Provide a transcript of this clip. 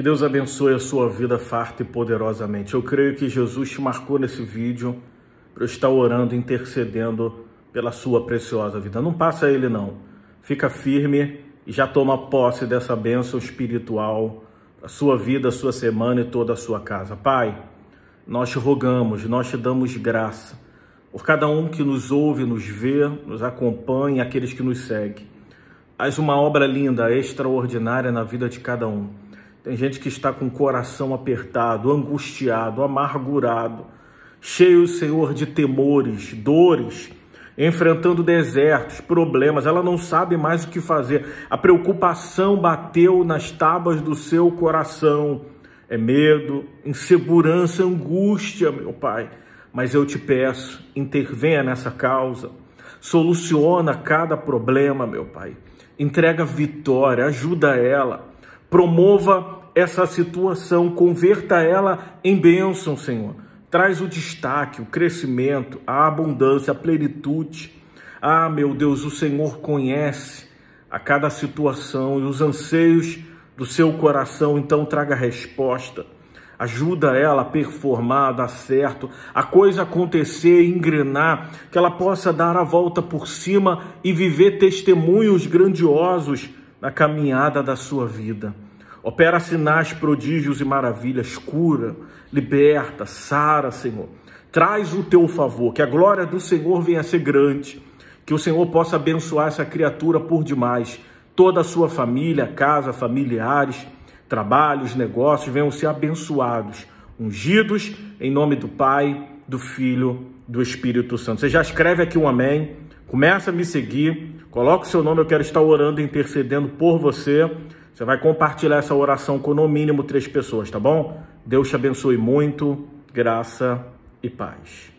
Que Deus abençoe a sua vida farta e poderosamente. Eu creio que Jesus te marcou nesse vídeo para estar orando, intercedendo pela sua preciosa vida. Não passa ele não. Fica firme e já toma posse dessa bênção espiritual, a sua vida, a sua semana e toda a sua casa. Pai, nós te rogamos, nós te damos graça por cada um que nos ouve, nos vê, nos acompanha, aqueles que nos seguem. Faz uma obra linda, extraordinária na vida de cada um. Tem gente que está com o coração apertado, angustiado, amargurado, cheio, Senhor, de temores, dores, enfrentando desertos, problemas. Ela não sabe mais o que fazer. A preocupação bateu nas tábuas do seu coração. É medo, insegurança, angústia, meu Pai. Mas eu te peço, intervenha nessa causa. Soluciona cada problema, meu Pai. Entrega vitória, ajuda ela Promova essa situação, converta ela em bênção, Senhor. Traz o destaque, o crescimento, a abundância, a plenitude. Ah, meu Deus, o Senhor conhece a cada situação e os anseios do seu coração, então traga resposta. Ajuda ela a performar, a dar certo, a coisa acontecer, engrenar, que ela possa dar a volta por cima e viver testemunhos grandiosos na caminhada da sua vida. Opera sinais, prodígios e maravilhas, cura, liberta, sara, Senhor. Traz o teu favor, que a glória do Senhor venha a ser grande, que o Senhor possa abençoar essa criatura por demais, toda a sua família, casa, familiares, trabalhos, negócios, venham ser abençoados, ungidos em nome do Pai, do Filho, do Espírito Santo. Você já escreve aqui um amém, começa a me seguir Coloque seu nome, eu quero estar orando, e intercedendo por você. Você vai compartilhar essa oração com no mínimo três pessoas, tá bom? Deus te abençoe muito, graça e paz.